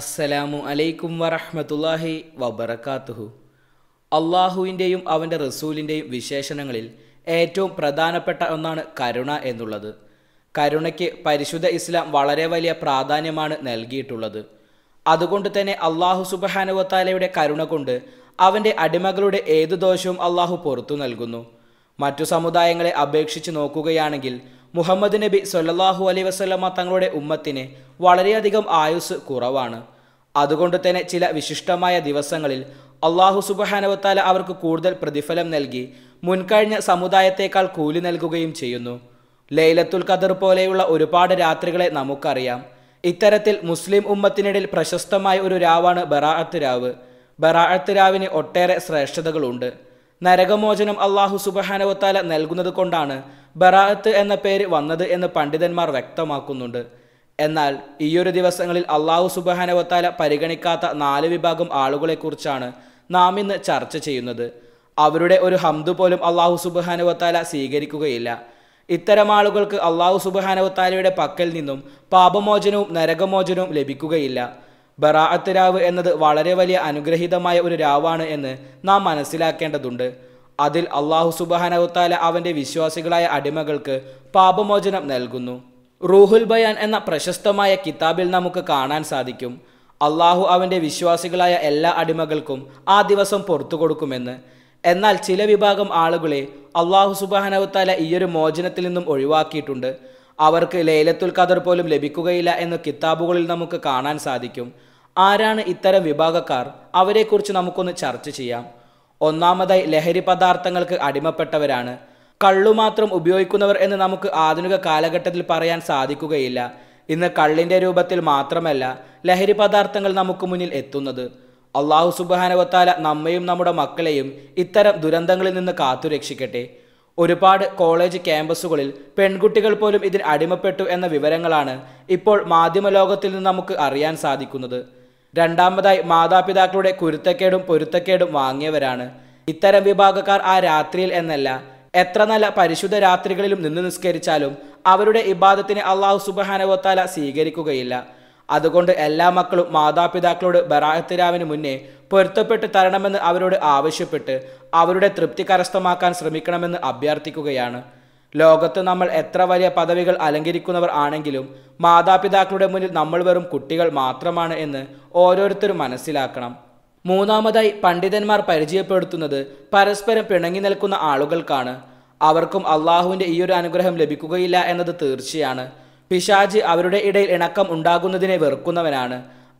അസ്സലാമു അലൈക്കും വറഹമത്തല്ലാഹി വബർക്കാത്തുഹു അള്ളാഹുവിൻ്റെയും അവൻ്റെ റസൂലിൻ്റെയും വിശേഷണങ്ങളിൽ ഏറ്റവും പ്രധാനപ്പെട്ട ഒന്നാണ് കരുണ എന്നുള്ളത് കരുണയ്ക്ക് പരിശുദ്ധ ഇസ്ലാം വളരെ വലിയ പ്രാധാന്യമാണ് നൽകിയിട്ടുള്ളത് അതുകൊണ്ട് തന്നെ അള്ളാഹു സുബഹാനുവത്താലയുടെ കരുണ കൊണ്ട് അവൻ്റെ അടിമകളുടെ ഏതു ദോഷവും അള്ളാഹു പുറത്തു നൽകുന്നു മറ്റു സമുദായങ്ങളെ അപേക്ഷിച്ച് നോക്കുകയാണെങ്കിൽ മുഹമ്മദ് നബി സൊല്ലാഹു അലൈ വസ്ലമ തങ്ങളുടെ ഉമ്മത്തിന് വളരെയധികം ആയുസ് കുറവാണ് അതുകൊണ്ട് തന്നെ ചില വിശിഷ്ടമായ ദിവസങ്ങളിൽ അള്ളാഹു സുബഹാനവത്താല അവർക്ക് കൂടുതൽ പ്രതിഫലം നൽകി മുൻകഴിഞ്ഞ സമുദായത്തേക്കാൾ കൂലി നൽകുകയും ചെയ്യുന്നു ലൈലത്തുൽ ഖദർ പോലെയുള്ള ഒരുപാട് രാത്രികളെ നമുക്കറിയാം ഇത്തരത്തിൽ മുസ്ലിം ഉമ്മത്തിനിടയിൽ പ്രശസ്തമായ ഒരു രാവാണ് ബറാഅത്ത് രാവ് ബറാഅത്ത് രാവിന് ഒട്ടേറെ ശ്രേഷ്ഠതകളുണ്ട് നരകമോചനം അള്ളാഹു സുബഹാനവത്താല നൽകുന്നത് കൊണ്ടാണ് ബറാഅത്ത് എന്ന പേര് വന്നത് എന്ന് പണ്ഡിതന്മാർ വ്യക്തമാക്കുന്നുണ്ട് എന്നാൽ ഈയൊരു ദിവസങ്ങളിൽ അള്ളാഹു സുബഹാനവത്താല പരിഗണിക്കാത്ത നാല് വിഭാഗം ആളുകളെക്കുറിച്ചാണ് നാം ഇന്ന് ചർച്ച ചെയ്യുന്നത് അവരുടെ ഒരു ഹംദ് പോലും അള്ളാഹു സുബഹാനവത്താല സ്വീകരിക്കുകയില്ല ഇത്തരം ആളുകൾക്ക് അള്ളാഹു സുബഹാനവത്താലയുടെ പക്കൽ നിന്നും പാപമോചനവും നരകമോചനവും ലഭിക്കുകയില്ല ബറാഅത്ത് രാവ് എന്നത് വളരെ വലിയ അനുഗ്രഹീതമായ ഒരു രാവാണ് എന്ന് നാം മനസ്സിലാക്കേണ്ടതുണ്ട് അതിൽ അള്ളാഹു സുബാനവുത്താല അവൻ്റെ വിശ്വാസികളായ അടിമകൾക്ക് പാപമോചനം നൽകുന്നു റൂഹുൽ ബയാൻ എന്ന പ്രശസ്തമായ കിതാബിൽ നമുക്ക് കാണാൻ സാധിക്കും അള്ളാഹു അവൻ്റെ വിശ്വാസികളായ എല്ലാ അടിമകൾക്കും ആ ദിവസം പുറത്തു കൊടുക്കുമെന്ന് എന്നാൽ ചില വിഭാഗം ആളുകളെ അള്ളാഹു സുബാനവുത്താല ഈയൊരു മോചനത്തിൽ നിന്നും ഒഴിവാക്കിയിട്ടുണ്ട് അവർക്ക് ലൈലത്തുൽ ഖദർ പോലും ലഭിക്കുകയില്ല എന്ന് കിതാബുകളിൽ നമുക്ക് കാണാൻ സാധിക്കും ആരാണ് ഇത്തരം വിഭാഗക്കാർ അവരെക്കുറിച്ച് നമുക്കൊന്ന് ചർച്ച ചെയ്യാം ഒന്നാമതായി ലഹരി പദാർത്ഥങ്ങൾക്ക് അടിമപ്പെട്ടവരാണ് കള്ളു മാത്രം ഉപയോഗിക്കുന്നവർ എന്ന് നമുക്ക് ആധുനിക കാലഘട്ടത്തിൽ പറയാൻ സാധിക്കുകയില്ല ഇന്ന് കള്ളിൻ്റെ രൂപത്തിൽ മാത്രമല്ല ലഹരി പദാർത്ഥങ്ങൾ നമുക്ക് മുന്നിൽ എത്തുന്നത് അള്ളാഹു സുബാനവത്താല നമ്മയും നമ്മുടെ മക്കളെയും ഇത്തരം ദുരന്തങ്ങളിൽ നിന്ന് കാത്തുരക്ഷിക്കട്ടെ ഒരുപാട് കോളേജ് ക്യാമ്പസുകളിൽ പെൺകുട്ടികൾ പോലും ഇതിൽ അടിമപ്പെട്ടു എന്ന വിവരങ്ങളാണ് ഇപ്പോൾ മാധ്യമ ലോകത്തിൽ നിന്ന് നമുക്ക് അറിയാൻ സാധിക്കുന്നത് രണ്ടാമതായി മാതാപിതാക്കളുടെ കുരുത്തക്കേടും പൊരുത്തക്കേടും വാങ്ങിയവരാണ് ഇത്തരം വിഭാഗക്കാർ ആ രാത്രിയിൽ എന്നല്ല എത്ര നല്ല പരിശുദ്ധ രാത്രികളിലും നിന്ന് നിസ്കരിച്ചാലും അവരുടെ ഇബാദത്തിന് അള്ളാഹു സുബഹാനവത്താല സ്വീകരിക്കുകയില്ല അതുകൊണ്ട് എല്ലാ മക്കളും മാതാപിതാക്കളോട് ബറാഹത്തിരാവിന് മുന്നേ പൊരുത്തപ്പെട്ട് തരണമെന്ന് അവരോട് ആവശ്യപ്പെട്ട് അവരുടെ തൃപ്തി കരസ്ഥമാക്കാൻ ശ്രമിക്കണമെന്ന് അഭ്യർത്ഥിക്കുകയാണ് ലോകത്ത് നമ്മൾ എത്ര വലിയ പദവികൾ അലങ്കരിക്കുന്നവർ ആണെങ്കിലും മാതാപിതാക്കളുടെ മുന്നിൽ നമ്മൾ വെറും കുട്ടികൾ മാത്രമാണ് എന്ന് ഓരോരുത്തരും മനസ്സിലാക്കണം മൂന്നാമതായി പണ്ഡിതന്മാർ പരിചയപ്പെടുത്തുന്നത് പരസ്പരം പിണങ്ങി നിൽക്കുന്ന ആളുകൾക്കാണ് അവർക്കും അള്ളാഹുവിൻ്റെ ഈയൊരു അനുഗ്രഹം ലഭിക്കുകയില്ല എന്നത് തീർച്ചയാണ് പിശാജ് അവരുടെ ഇടയിൽ ഇണക്കം ഉണ്ടാകുന്നതിനെ വെറുക്കുന്നവനാണ്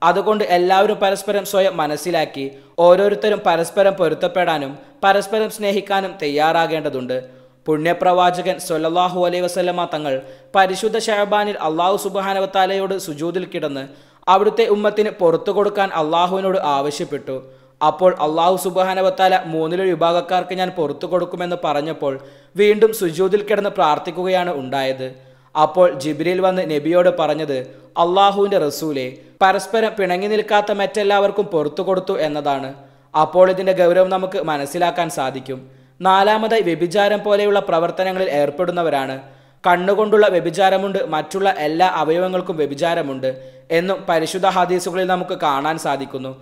അതുകൊണ്ട് എല്ലാവരും പരസ്പരം സ്വയം മനസ്സിലാക്കി ഓരോരുത്തരും പരസ്പരം പൊരുത്തപ്പെടാനും പരസ്പരം സ്നേഹിക്കാനും തയ്യാറാകേണ്ടതുണ്ട് പുണ്യപ്രവാചകൻ സൊല്ലാഹു അലൈ വസ്ലമ തങ്ങൾ പരിശുദ്ധ ഷഹബാനിൽ അള്ളാഹു സുബാനവത്താലയോട് സുജൂതിൽ കിടന്ന് അവിടുത്തെ ഉമ്മത്തിന് പുറത്തു കൊടുക്കാൻ അള്ളാഹുവിനോട് ആവശ്യപ്പെട്ടു അപ്പോൾ അള്ളാഹു സുബാനവത്താല മൂന്നിലെ വിഭാഗക്കാർക്ക് ഞാൻ പുറത്തു കൊടുക്കുമെന്ന് പറഞ്ഞപ്പോൾ വീണ്ടും സുജൂതിൽ കിടന്ന് പ്രാർത്ഥിക്കുകയാണ് ഉണ്ടായത് അപ്പോൾ ജിബ്രിയിൽ വന്ന് നബിയോട് പറഞ്ഞത് അള്ളാഹുവിൻ്റെ റസൂലെ പരസ്പരം പിണങ്ങി നിൽക്കാത്ത മറ്റെല്ലാവർക്കും പുറത്തു കൊടുത്തു എന്നതാണ് അപ്പോൾ ഇതിൻ്റെ ഗൗരവം നമുക്ക് മനസ്സിലാക്കാൻ സാധിക്കും നാലാമതായി വ്യഭിചാരം പോലെയുള്ള പ്രവർത്തനങ്ങളിൽ ഏർപ്പെടുന്നവരാണ് കണ്ണുകൊണ്ടുള്ള വ്യഭിചാരമുണ്ട് മറ്റുള്ള എല്ലാ അവയവങ്ങൾക്കും വ്യഭിചാരമുണ്ട് എന്നും പരിശുദ്ധ ഹദീസുകളിൽ നമുക്ക് കാണാൻ സാധിക്കുന്നു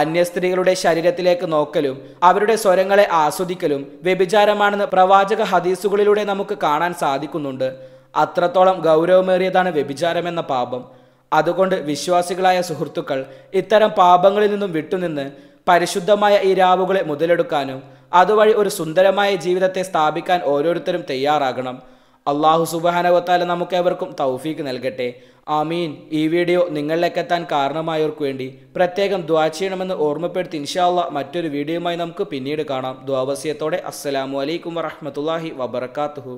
അന്യ സ്ത്രീകളുടെ ശരീരത്തിലേക്ക് നോക്കലും അവരുടെ സ്വരങ്ങളെ ആസ്വദിക്കലും വ്യഭിചാരമാണെന്ന് പ്രവാചക ഹദീസുകളിലൂടെ നമുക്ക് കാണാൻ സാധിക്കുന്നുണ്ട് അത്രത്തോളം ഗൗരവമേറിയതാണ് വ്യഭിചാരമെന്ന പാപം അതുകൊണ്ട് വിശ്വാസികളായ സുഹൃത്തുക്കൾ ഇത്തരം പാപങ്ങളിൽ നിന്നും വിട്ടുനിന്ന് പരിശുദ്ധമായ ഈ രാവുകളെ മുതലെടുക്കാനും അതുവഴി ഒരു സുന്ദരമായ ജീവിതത്തെ സ്ഥാപിക്കാൻ ഓരോരുത്തരും തയ്യാറാകണം അള്ളാഹു സുബാനവത്താല നമുക്ക് എവർക്കും തൗഫീക്ക് നൽകട്ടെ ആമീൻ ഈ വീഡിയോ നിങ്ങളിലേക്കെത്താൻ കാരണമായവർക്ക് വേണ്ടി പ്രത്യേകം ദ്വാ ചെയ്യണമെന്ന് ഓർമ്മപ്പെടുത്തി ഇൻഷാല്ല മറ്റൊരു വീഡിയോയുമായി നമുക്ക് പിന്നീട് കാണാം ദ്വാവസ്യത്തോടെ അസ്സലാമു അലൈക്കും വറഹമത്തല്ലാഹി വബർക്കാത്തുഹു